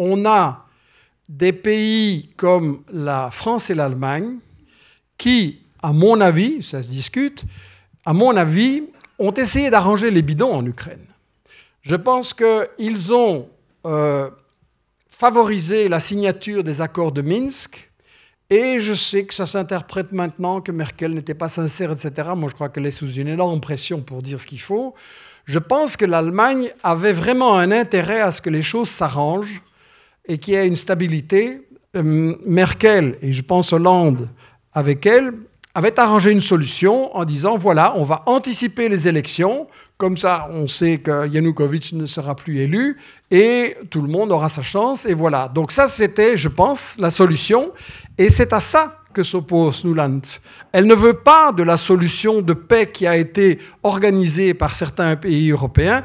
on a des pays comme la France et l'Allemagne qui, à mon avis, ça se discute, à mon avis, ont essayé d'arranger les bidons en Ukraine. Je pense qu'ils ont euh, favorisé la signature des accords de Minsk. Et je sais que ça s'interprète maintenant que Merkel n'était pas sincère, etc. Moi, je crois qu'elle est sous une énorme pression pour dire ce qu'il faut. Je pense que l'Allemagne avait vraiment un intérêt à ce que les choses s'arrangent et qui a une stabilité. Euh, Merkel, et je pense Hollande avec elle, avait arrangé une solution en disant voilà, on va anticiper les élections, comme ça on sait que Yanukovych ne sera plus élu et tout le monde aura sa chance, et voilà. Donc, ça, c'était, je pense, la solution, et c'est à ça que s'oppose Nuland. Elle ne veut pas de la solution de paix qui a été organisée par certains pays européens,